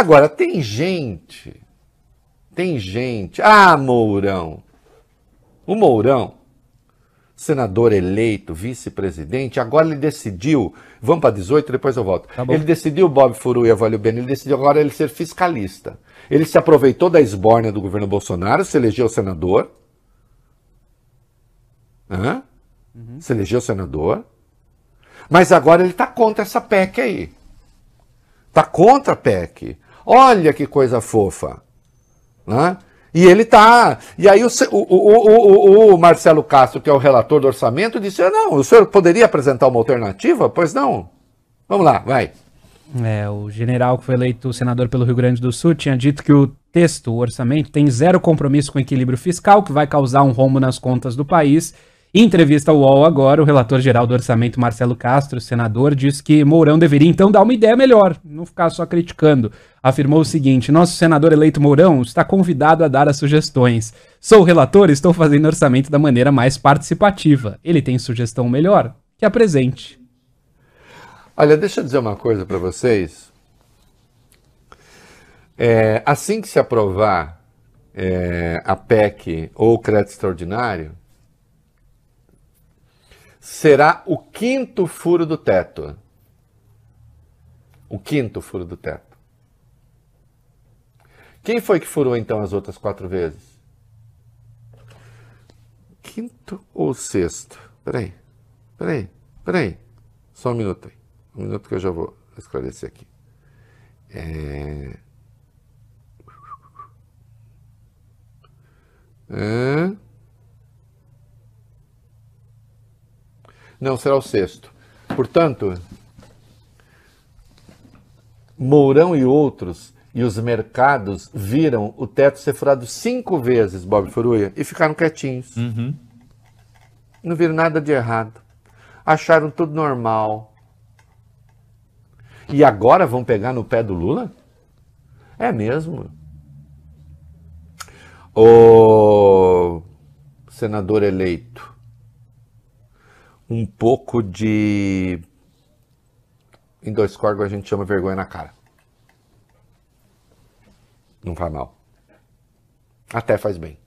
Agora, tem gente, tem gente. Ah, Mourão! O Mourão, senador eleito, vice-presidente, agora ele decidiu. Vamos para 18, depois eu volto. Tá ele decidiu, Bob Furu e Avalio Bene, ele decidiu agora ele ser fiscalista. Ele se aproveitou da esbórnia do governo Bolsonaro, se elegeu senador. Hã? Uhum. Se elegeu senador. Mas agora ele está contra essa PEC aí. Está contra a PEC. Olha que coisa fofa. Né? E ele tá. E aí o, o, o, o, Marcelo Castro, que é o relator do orçamento, disse: ah, não, o senhor poderia apresentar uma alternativa? Pois não. Vamos lá, vai. É, o general que foi eleito senador pelo Rio Grande do Sul tinha dito que o texto, o orçamento, tem zero compromisso com o equilíbrio fiscal, que vai causar um rombo nas contas do país. Em entrevista ao UOL agora, o relator-geral do orçamento, Marcelo Castro, senador, disse que Mourão deveria então dar uma ideia melhor, não ficar só criticando afirmou o seguinte: Nosso senador eleito Mourão está convidado a dar as sugestões. Sou relator e estou fazendo orçamento da maneira mais participativa. Ele tem sugestão melhor? Que apresente. Olha, deixa eu dizer uma coisa para vocês. É, assim que se aprovar é, a PEC ou o crédito extraordinário, será o quinto furo do teto. O quinto furo do teto. Quem foi que furou então as outras quatro vezes? Quinto ou sexto? Peraí, peraí, peraí. Só um minuto aí. Um minuto que eu já vou esclarecer aqui. É... É... Não, será o sexto. Portanto, Mourão e outros e os mercados viram o teto ser furado cinco vezes, Bob Furuia, e ficaram quietinhos. Uhum. Não viram nada de errado. Acharam tudo normal. E agora vão pegar no pé do Lula? É mesmo. O senador eleito, um pouco de. Em dois corgos a gente chama vergonha na cara. Não faz mal. Até faz bem.